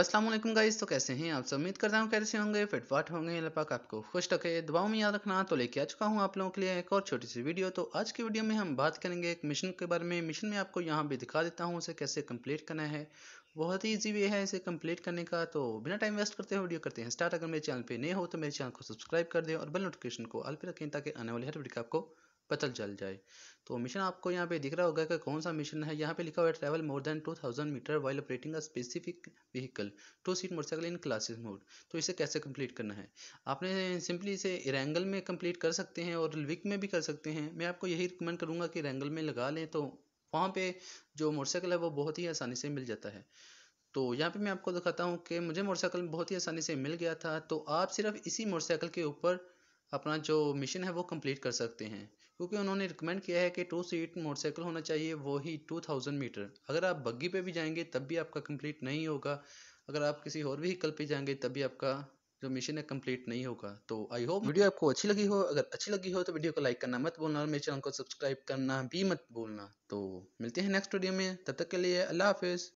Aslam guys तो कैसे हैं आप सब उम्मीद करता हूँ कैसे होंगे फिटफाट होंगे लपाक आपको खुश रखे दबाव में याद रखना तो लेके आ चुका हूँ आप लोगों के लिए एक और छोटी सी वीडियो तो आज की वीडियो में हम बात करेंगे एक मिशन के बारे में मिशन में आपको यहाँ भी दिखा देता हूँ उसे कैसे कंप्लीट करना है बहुत ही ईजी वे है इसे कंप्लीट करने का तो बिना टाइम वेस्ट करते हैं वीडियो करते हैं स्टार्ट अगर मेरे चैनल पर नए हो तो मेरे चैनल को सब्सक्राइब कर दें और बेल नोटिफिकेशन को ऑल पर रखें ताकि आने वाली हर वीडियो आपको पता चल जाए तो मिशन आपको यहाँ पे दिख रहा होगा कि कौन सा मिशन है यहाँ पे लिखा हुआ है travel more than 2000 metre while operating a specific vehicle two seat motorcycle in classes mode तो इसे कैसे कंप्लीट करना है आपने सिंपली इसे रैंगल में कंप्लीट कर सकते हैं और विक में भी कर सकते हैं मैं आपको यही रिकमेंड करूँगा कि रैंगल में लगा लें तो वहाँ पर जो मोटरसाइकिल है वो बहुत ही आसानी से मिल जाता है तो यहाँ पे मैं आपको दिखाता हूँ कि मुझे मोटरसाइकिल बहुत ही आसानी से मिल गया था तो आप सिर्फ इसी मोटरसाइकिल के ऊपर अपना जो मिशन है वो कंप्लीट कर सकते हैं क्योंकि उन्होंने रिकमेंड किया है कि टू सीट मोटरसाइकिल होना चाहिए वो ही टू थाउजेंड मीटर अगर आप बग्गी पे भी जाएंगे तब भी आपका कंप्लीट नहीं होगा अगर आप किसी और व्हीकल पे जाएंगे तब भी आपका जो मिशन है कंप्लीट नहीं होगा तो आई होप वीडियो आपको अच्छी लगी हो अगर अच्छी लगी हो तो वीडियो को लाइक करना मत भूलना और मेरे चैनल को सब्सक्राइब करना भी मत भूलना तो मिलते हैं नेक्स्ट वीडियो में तब तक के लिए अल्लाह हाफिज़